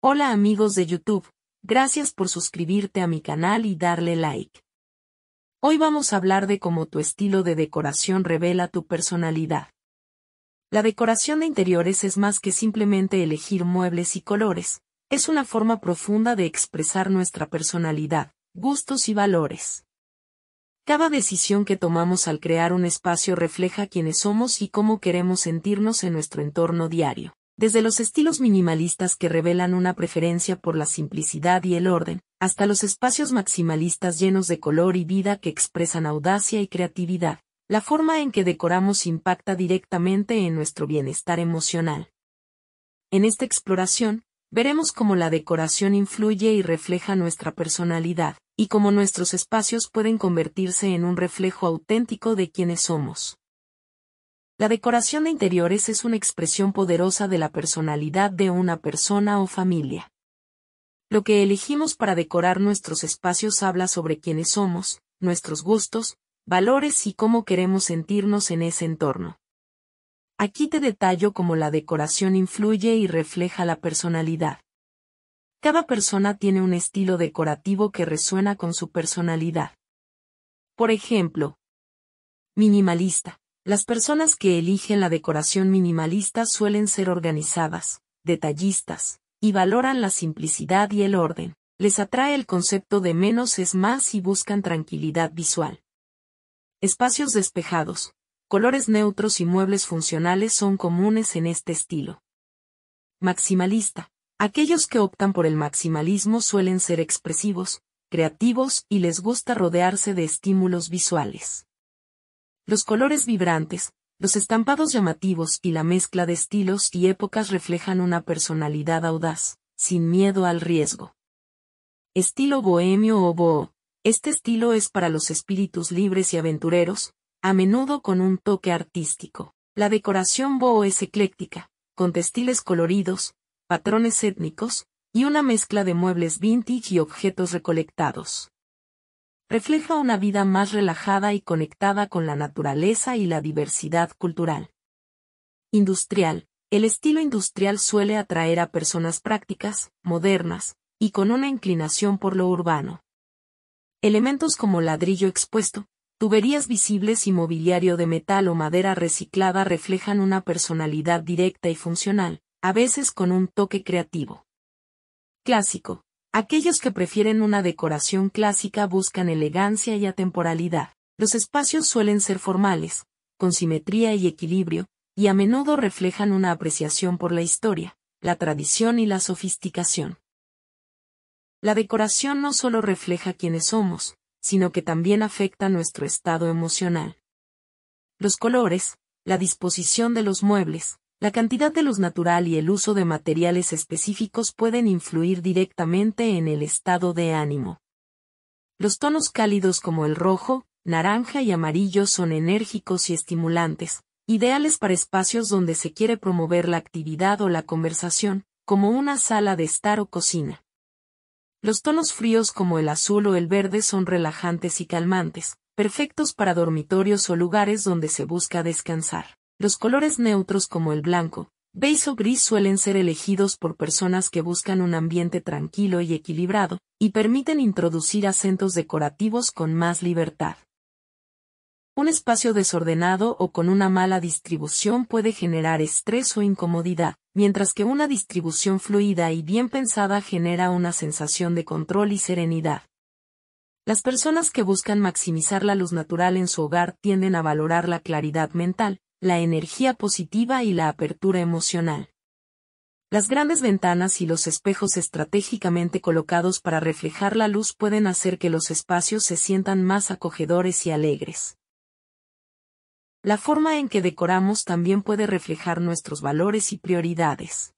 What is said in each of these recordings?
Hola amigos de YouTube, gracias por suscribirte a mi canal y darle like. Hoy vamos a hablar de cómo tu estilo de decoración revela tu personalidad. La decoración de interiores es más que simplemente elegir muebles y colores, es una forma profunda de expresar nuestra personalidad, gustos y valores. Cada decisión que tomamos al crear un espacio refleja quiénes somos y cómo queremos sentirnos en nuestro entorno diario desde los estilos minimalistas que revelan una preferencia por la simplicidad y el orden, hasta los espacios maximalistas llenos de color y vida que expresan audacia y creatividad. La forma en que decoramos impacta directamente en nuestro bienestar emocional. En esta exploración, veremos cómo la decoración influye y refleja nuestra personalidad, y cómo nuestros espacios pueden convertirse en un reflejo auténtico de quienes somos. La decoración de interiores es una expresión poderosa de la personalidad de una persona o familia. Lo que elegimos para decorar nuestros espacios habla sobre quiénes somos, nuestros gustos, valores y cómo queremos sentirnos en ese entorno. Aquí te detallo cómo la decoración influye y refleja la personalidad. Cada persona tiene un estilo decorativo que resuena con su personalidad. Por ejemplo, minimalista, las personas que eligen la decoración minimalista suelen ser organizadas, detallistas, y valoran la simplicidad y el orden. Les atrae el concepto de menos es más y buscan tranquilidad visual. Espacios despejados, colores neutros y muebles funcionales son comunes en este estilo. Maximalista. Aquellos que optan por el maximalismo suelen ser expresivos, creativos y les gusta rodearse de estímulos visuales. Los colores vibrantes, los estampados llamativos y la mezcla de estilos y épocas reflejan una personalidad audaz, sin miedo al riesgo. Estilo bohemio o boho. Este estilo es para los espíritus libres y aventureros, a menudo con un toque artístico. La decoración boho es ecléctica, con textiles coloridos, patrones étnicos, y una mezcla de muebles vintage y objetos recolectados refleja una vida más relajada y conectada con la naturaleza y la diversidad cultural. Industrial. El estilo industrial suele atraer a personas prácticas, modernas, y con una inclinación por lo urbano. Elementos como ladrillo expuesto, tuberías visibles y mobiliario de metal o madera reciclada reflejan una personalidad directa y funcional, a veces con un toque creativo. Clásico. Aquellos que prefieren una decoración clásica buscan elegancia y atemporalidad. Los espacios suelen ser formales, con simetría y equilibrio, y a menudo reflejan una apreciación por la historia, la tradición y la sofisticación. La decoración no solo refleja quiénes somos, sino que también afecta nuestro estado emocional. Los colores, la disposición de los muebles, la cantidad de luz natural y el uso de materiales específicos pueden influir directamente en el estado de ánimo. Los tonos cálidos como el rojo, naranja y amarillo son enérgicos y estimulantes, ideales para espacios donde se quiere promover la actividad o la conversación, como una sala de estar o cocina. Los tonos fríos como el azul o el verde son relajantes y calmantes, perfectos para dormitorios o lugares donde se busca descansar. Los colores neutros como el blanco, beige o gris suelen ser elegidos por personas que buscan un ambiente tranquilo y equilibrado, y permiten introducir acentos decorativos con más libertad. Un espacio desordenado o con una mala distribución puede generar estrés o incomodidad, mientras que una distribución fluida y bien pensada genera una sensación de control y serenidad. Las personas que buscan maximizar la luz natural en su hogar tienden a valorar la claridad mental, la energía positiva y la apertura emocional. Las grandes ventanas y los espejos estratégicamente colocados para reflejar la luz pueden hacer que los espacios se sientan más acogedores y alegres. La forma en que decoramos también puede reflejar nuestros valores y prioridades.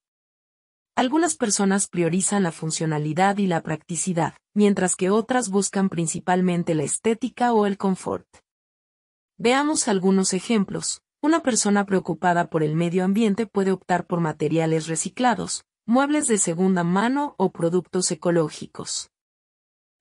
Algunas personas priorizan la funcionalidad y la practicidad, mientras que otras buscan principalmente la estética o el confort. Veamos algunos ejemplos. Una persona preocupada por el medio ambiente puede optar por materiales reciclados, muebles de segunda mano o productos ecológicos.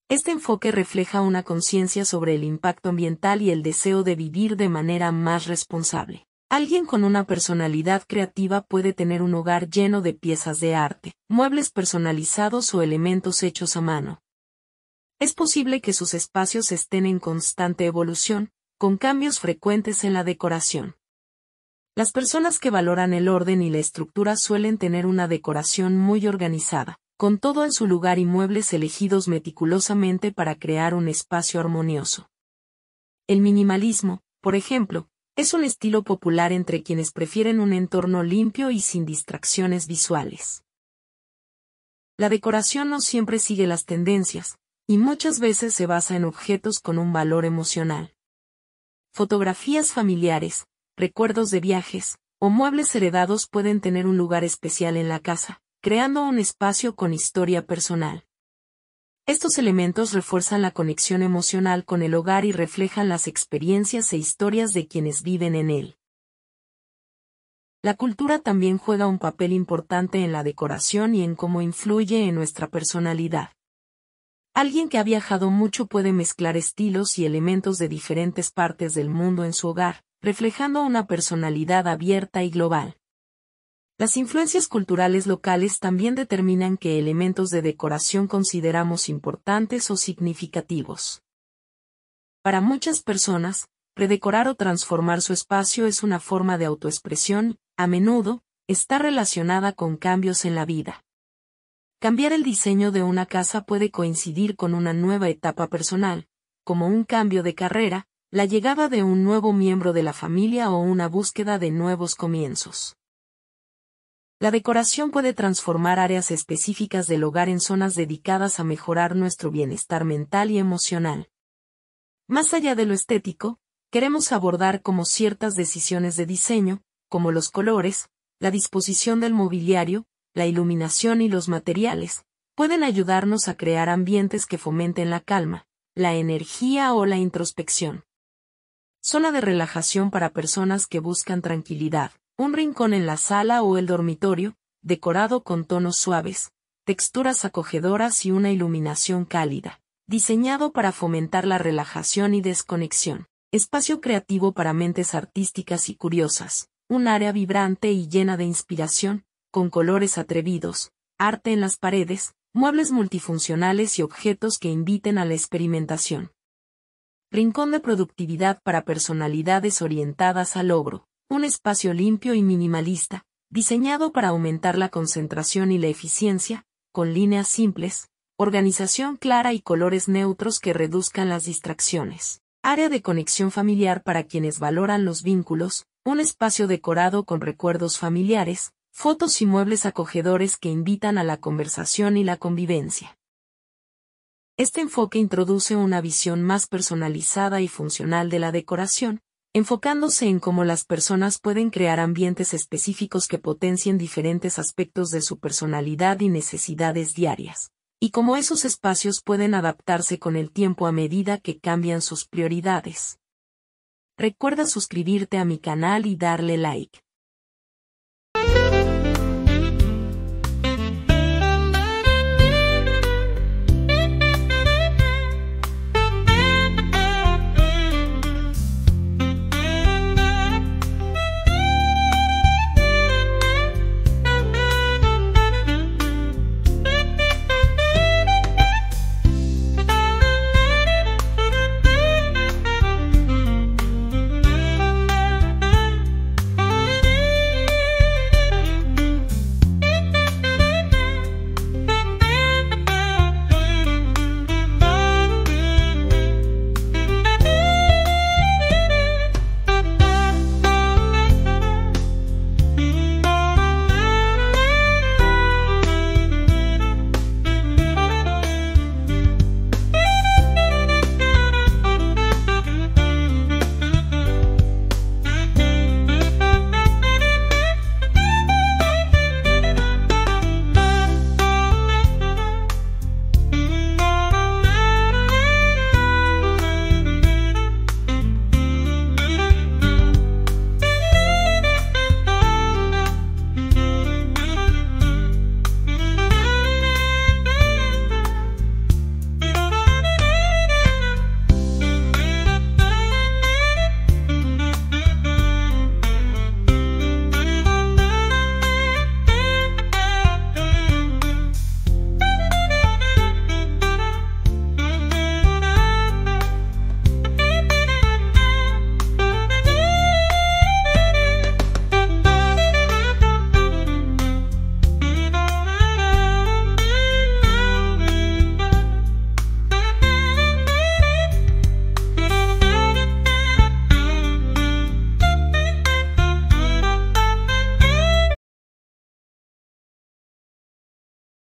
Este enfoque refleja una conciencia sobre el impacto ambiental y el deseo de vivir de manera más responsable. Alguien con una personalidad creativa puede tener un hogar lleno de piezas de arte, muebles personalizados o elementos hechos a mano. Es posible que sus espacios estén en constante evolución, con cambios frecuentes en la decoración. Las personas que valoran el orden y la estructura suelen tener una decoración muy organizada, con todo en su lugar y muebles elegidos meticulosamente para crear un espacio armonioso. El minimalismo, por ejemplo, es un estilo popular entre quienes prefieren un entorno limpio y sin distracciones visuales. La decoración no siempre sigue las tendencias, y muchas veces se basa en objetos con un valor emocional. Fotografías familiares, recuerdos de viajes, o muebles heredados pueden tener un lugar especial en la casa, creando un espacio con historia personal. Estos elementos refuerzan la conexión emocional con el hogar y reflejan las experiencias e historias de quienes viven en él. La cultura también juega un papel importante en la decoración y en cómo influye en nuestra personalidad. Alguien que ha viajado mucho puede mezclar estilos y elementos de diferentes partes del mundo en su hogar, reflejando una personalidad abierta y global. Las influencias culturales locales también determinan qué elementos de decoración consideramos importantes o significativos. Para muchas personas, redecorar o transformar su espacio es una forma de autoexpresión, a menudo, está relacionada con cambios en la vida. Cambiar el diseño de una casa puede coincidir con una nueva etapa personal, como un cambio de carrera, la llegada de un nuevo miembro de la familia o una búsqueda de nuevos comienzos. La decoración puede transformar áreas específicas del hogar en zonas dedicadas a mejorar nuestro bienestar mental y emocional. Más allá de lo estético, queremos abordar cómo ciertas decisiones de diseño, como los colores, la disposición del mobiliario, la iluminación y los materiales, pueden ayudarnos a crear ambientes que fomenten la calma, la energía o la introspección. Zona de relajación para personas que buscan tranquilidad. Un rincón en la sala o el dormitorio, decorado con tonos suaves, texturas acogedoras y una iluminación cálida. Diseñado para fomentar la relajación y desconexión. Espacio creativo para mentes artísticas y curiosas. Un área vibrante y llena de inspiración, con colores atrevidos, arte en las paredes, muebles multifuncionales y objetos que inviten a la experimentación. Rincón de productividad para personalidades orientadas al logro. Un espacio limpio y minimalista, diseñado para aumentar la concentración y la eficiencia, con líneas simples, organización clara y colores neutros que reduzcan las distracciones. Área de conexión familiar para quienes valoran los vínculos, un espacio decorado con recuerdos familiares, fotos y muebles acogedores que invitan a la conversación y la convivencia. Este enfoque introduce una visión más personalizada y funcional de la decoración, enfocándose en cómo las personas pueden crear ambientes específicos que potencien diferentes aspectos de su personalidad y necesidades diarias, y cómo esos espacios pueden adaptarse con el tiempo a medida que cambian sus prioridades. Recuerda suscribirte a mi canal y darle like.